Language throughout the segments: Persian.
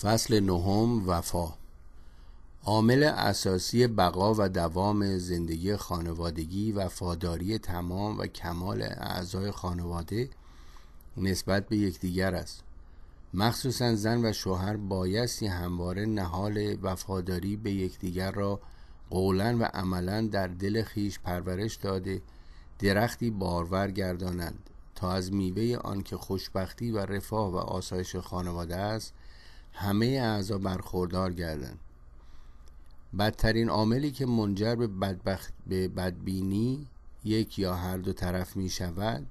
فصل نهم وفا عامل اساسی بقا و دوام زندگی خانوادگی وفاداری تمام و کمال اعضای خانواده نسبت به یکدیگر است مخصوصا زن و شوهر بایستی همواره نهال وفاداری به یکدیگر را قولا و عملا در دل خیش پرورش داده درختی بارور گردانند تا از میوه آنکه خوشبختی و رفاه و آسایش خانواده است همه اعضا برخوردار گردن بدترین عاملی که منجر به, بدبخت به بدبینی یک یا هر دو طرف می شود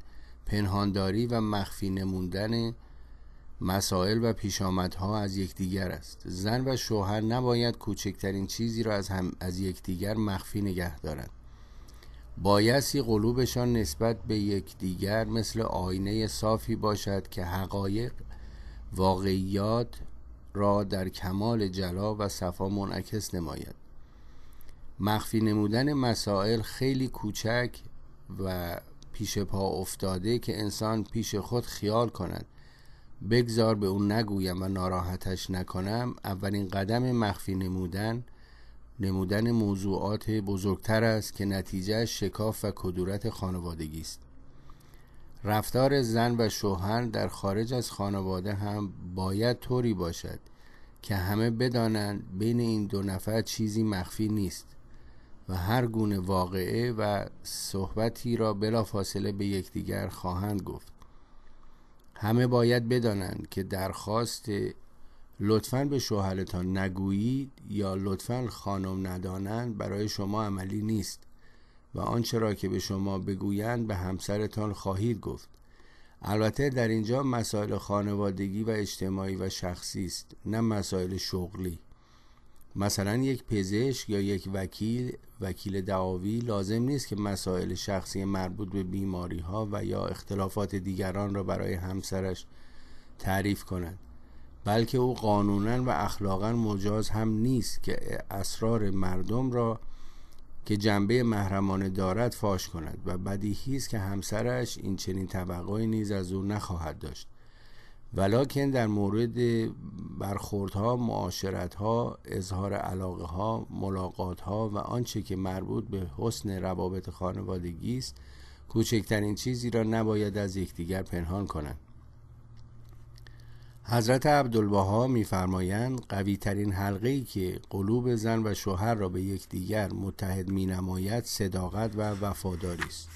پنهانداری و مخفی نموندن مسائل و پیشامدها از یکدیگر است زن و شوهر نباید کوچکترین چیزی را از, از یکدیگر مخفی نگه دارند بایستی قلوبشان نسبت به یکدیگر مثل آینه صافی باشد که حقایق واقعیات را در کمال جلا و صفا منعکس نماید مخفی نمودن مسائل خیلی کوچک و پیش پا افتاده که انسان پیش خود خیال کند بگذار به اون نگویم و ناراحتش نکنم اولین قدم مخفی نمودن نمودن موضوعات بزرگتر است که نتیجه شکاف و کدورت خانوادگی است رفتار زن و شوهر در خارج از خانواده هم باید طوری باشد که همه بدانند بین این دو نفر چیزی مخفی نیست و هر گونه واقعه و صحبتی را فاصله به یکدیگر خواهند گفت همه باید بدانند که درخواست لطفا به شوهرتان نگویید یا لطفا خانم ندانند برای شما عملی نیست و آنچه را که به شما بگویند به همسرتان خواهید گفت البته در اینجا مسائل خانوادگی و اجتماعی و شخصی است نه مسائل شغلی مثلا یک پزشک یا یک وکیل وکیل دعاوی لازم نیست که مسائل شخصی مربوط به بیماری ها و یا اختلافات دیگران را برای همسرش تعریف کند بلکه او قانونا و اخلاقا مجاز هم نیست که اسرار مردم را که جنبه محرمانه دارد فاش کند و بدیهی است که همسرش این چنین توقعی نیز از او نخواهد داشت ولیکن در مورد برخوردها معاشرتها اظهار علاقه ها ملاقات ها و آنچه که مربوط به حسن روابط خانوادگی است کوچکترین چیزی را نباید از یکدیگر پنهان کنند حضرت عبدالبها میفرمایند قوی ترین حلقه ای که قلوب زن و شوهر را به یکدیگر متحد می نماید صداقت و وفاداری است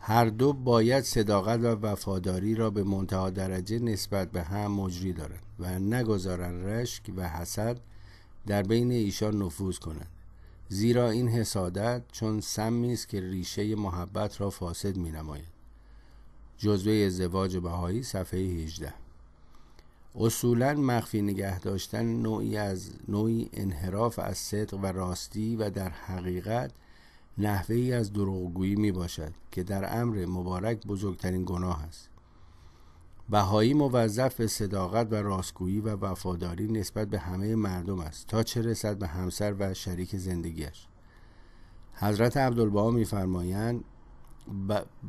هر دو باید صداقت و وفاداری را به منتها درجه نسبت به هم مجری دارند و نگذارند رشک و حسد در بین ایشان نفوذ کنند زیرا این حسادت چون سمی است که ریشه محبت را فاسد می نماید جزوه ازدواج بهایی صفحه 18 اصولا مخفی نگه داشتن نوعی از نوعی انحراف از صدق و راستی و در حقیقت نحوه ای از دروغگویی می باشد که در امر مبارک بزرگترین گناه است بهایی موظف به صداقت و راستگویی و وفاداری نسبت به همه مردم است تا چه رسد به همسر و شریک زندگیش حضرت عبدالبها میفرمایند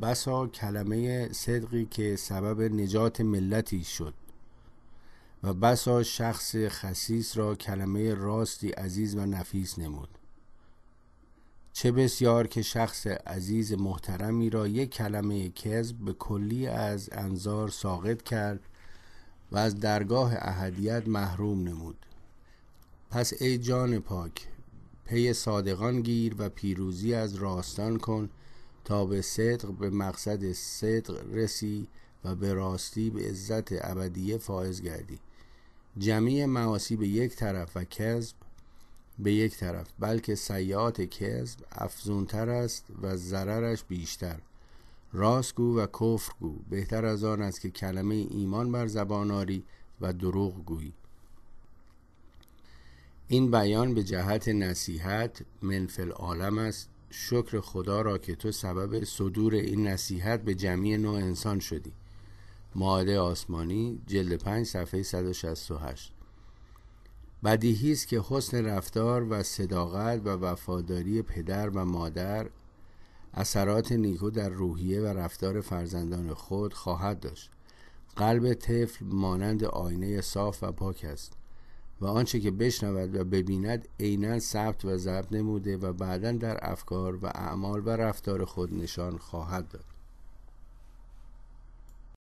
بسا کلمه صدقی که سبب نجات ملتی شد و بسا شخص خصیص را کلمه راستی عزیز و نفیس نمود چه بسیار که شخص عزیز محترمی را یک کلمه کذب به کلی از انظار ساقط کرد و از درگاه اهدیت محروم نمود پس ای جان پاک پی صادقان گیر و پیروزی از راستان کن تا به صدق به مقصد صدق رسی و به راستی به عزت ابدیه فائز گردی جمعی معاصی به یک طرف و کذب به یک طرف بلکه سیعات کذب افزونتر است و ضررش بیشتر راست و کفر بهتر از آن است که کلمه ایمان بر زباناری و دروغ گویی این بیان به جهت نصیحت منفل عالم است شکر خدا را که تو سبب صدور این نصیحت به جمعی نوع انسان شدی ماده آسمانی جلد 5 صفحه 168 بدیهی است که حسن رفتار و صداقت و وفاداری پدر و مادر اثرات نیکو در روحیه و رفتار فرزندان خود خواهد داشت قلب طفل مانند آینه صاف و پاک است و آنچه که بشنود و ببیند عینا ثبت و ضبط نموده و بعدا در افکار و اعمال و رفتار خود نشان خواهد داد